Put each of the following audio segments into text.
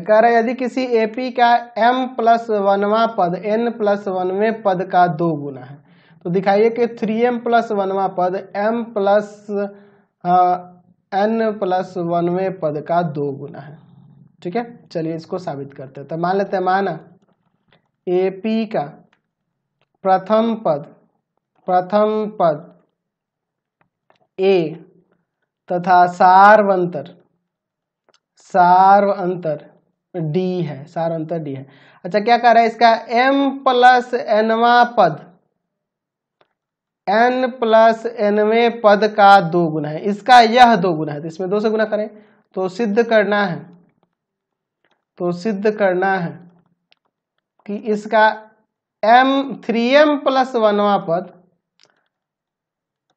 कह रहे यदि किसी एपी का एम प्लस वनवा पद एन प्लस वनवे पद का दो गुना है तो दिखाइए कि थ्री एम प्लस वनवा पद एम प्लस एन प्लस वनवे पद का दो गुना है ठीक है चलिए इसको साबित करते हैं तो मान लेते हैं माना ए पी का प्रथम पद प्रथम पद ए तथा सार्व अंतर सार्व अंतर डी है सार अंतर डी है अच्छा क्या कह रहा है इसका एम प्लस एनवा पद एन प्लस एनवे पद का दो गुना है इसका यह दो गुना है तो इसमें दो से गुना करें तो सिद्ध करना है तो सिद्ध करना है कि इसका एम थ्री एम प्लस वनवा पद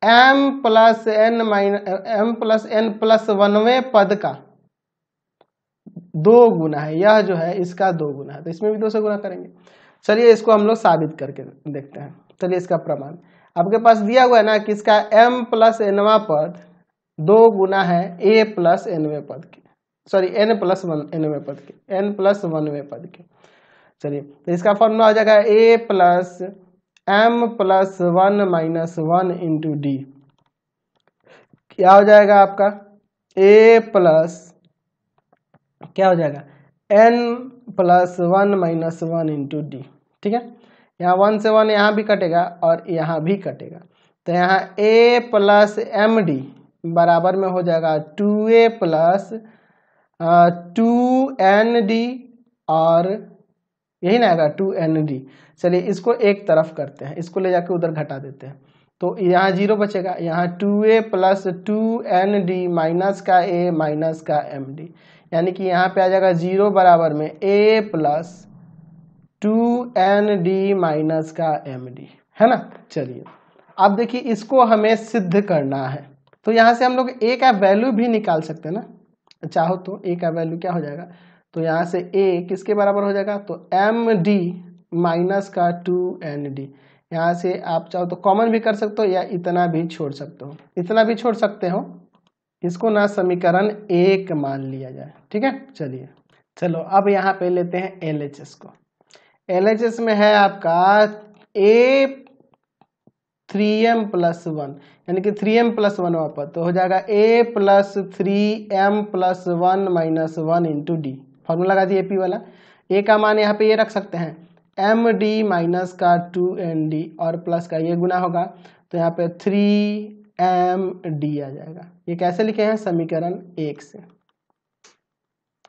m plus n minus m plus n plus वनवे पद का दो गुना है यह जो है इसका दो गुना है तो इसमें भी दो सौ गुना करेंगे चलिए इसको हम लोग साबित करके देखते हैं चलिए इसका प्रमाण आपके पास दिया हुआ है ना कि इसका एम प्लस एनवा पद दो गुना है ए प्लस एनवे पद के सॉरी एन प्लस वन एनवे पद के एन प्लस वनवे पद के चलिए तो इसका फॉर्मूला हो जाएगा a plus m plus one minus one into d क्या हो जाएगा आपका ए प्लस क्या हो जाएगा n plus one minus one into d ठीक है यहाँ वन से वन यहाँ भी कटेगा और यहाँ भी कटेगा तो यहाँ ए प्लस एम डी बराबर में हो जाएगा two a plus two n d और यही ना आएगा टू एन डी चलिए इसको एक तरफ करते हैं इसको ले जाके उधर घटा देते हैं तो यहाँ जीरो बचेगा यहाँ two a plus two n d minus का ए माइनस का एम डी यानी कि यहाँ पे आ जाएगा जीरो बराबर में a plus two n d minus का एम डी है ना चलिए अब देखिए इसको हमें सिद्ध करना है तो यहाँ से हम लोग ए का वैल्यू भी निकाल सकते हैं ना चाहो तो ए का वैल्यू क्या हो जाएगा तो यहाँ से ए किसके बराबर हो जाएगा तो एम डी माइनस का टू एन डी यहाँ से आप चाहो तो कॉमन भी कर सकते हो या इतना भी छोड़ सकते हो इतना भी छोड़ सकते हो इसको ना समीकरण एक मान लिया जाए ठीक है चलिए चलो अब यहाँ पे लेते हैं एल को एल में है आपका a three m plus one यानी कि थ्री एम प्लस वन वहाँ पर तो हो जाएगा a plus three m plus one minus one into d formula लगा दिए पी वाला ए का मान यहाँ पे ये रख सकते हैं एम डी माइनस का टू एन डी और प्लस का ये गुना होगा तो यहाँ पे थ्री एम डी आ जाएगा ये कैसे लिखे हैं समीकरण एक से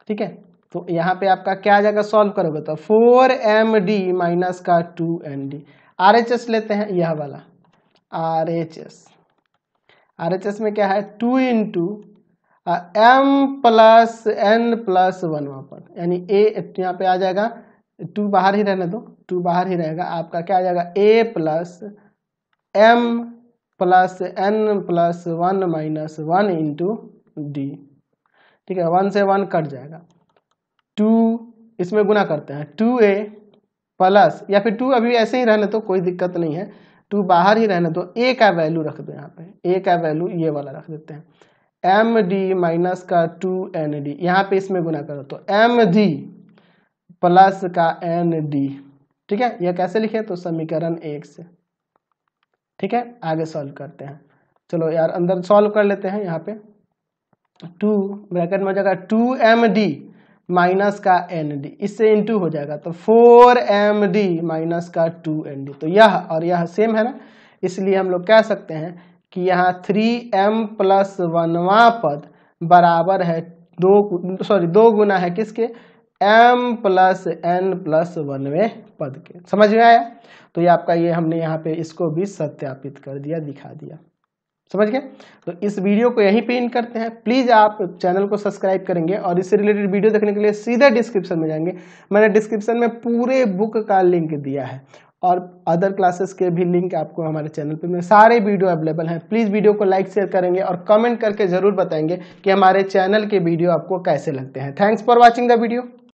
ठीक है तो यहाँ पे आपका क्या आ जाएगा सॉल्व करोगे तो फोर एम डी माइनस का two n d R H S लेते हैं यह वाला R H S R H S में क्या है two into m plus n plus one पर यानी ए यहाँ पे आ जाएगा टू बाहर ही रहने दो टू बाहर ही रहेगा आपका क्या आ जाएगा a plus m plus n plus one minus one into d ठीक है वन से वन कट जाएगा टू इसमें गुना करते हैं टू ए प्लस या फिर टू अभी ऐसे ही रहने तो कोई दिक्कत नहीं है टू बाहर ही रहने तो ए का वैल्यू रख दो यहाँ पे ए का वैल्यू ये वाला रख देते हैं एम डी माइनस का टू एन डी यहाँ पे इसमें गुना करो तो एम डी प्लस का एन डी ठीक है यह कैसे लिखे तो समीकरण एक से ठीक है आगे सॉल्व करते हैं चलो यार अंदर सॉल्व कर लेते हैं यहाँ पे टू ब्रैकेट में हो जाएगा टू एम डी माइनस का एन डी इससे इंटू हो जाएगा तो फोर एम डी माइनस का टू एन डी तो यह और यह सेम है ना इसलिए हम लोग कह सकते हैं कि यहाँ थ्री एम प्लस वनवा पद बराबर है दो सॉरी दो गुना है किसके एम प्लस एन प्लस वनवे पद के समझ में आया तो ये आपका ये हमने यहाँ पे इसको भी सत्यापित कर दिया दिखा दिया समझ गए तो इस वीडियो को यहीं पे इन करते हैं प्लीज़ आप चैनल को सब्सक्राइब करेंगे और इससे रिलेटेड वीडियो देखने के लिए सीधा डिस्क्रिप्शन में जाएंगे मैंने डिस्क्रिप्शन में पूरे बुक का लिंक दिया है और अदर क्लासेस के भी लिंक आपको हमारे चैनल पे में सारे वीडियो अवेलेबल हैं प्लीज़ वीडियो को लाइक शेयर करेंगे और कमेंट करके ज़रूर बताएंगे कि हमारे चैनल के वीडियो आपको कैसे लगते हैं thanks for watching the video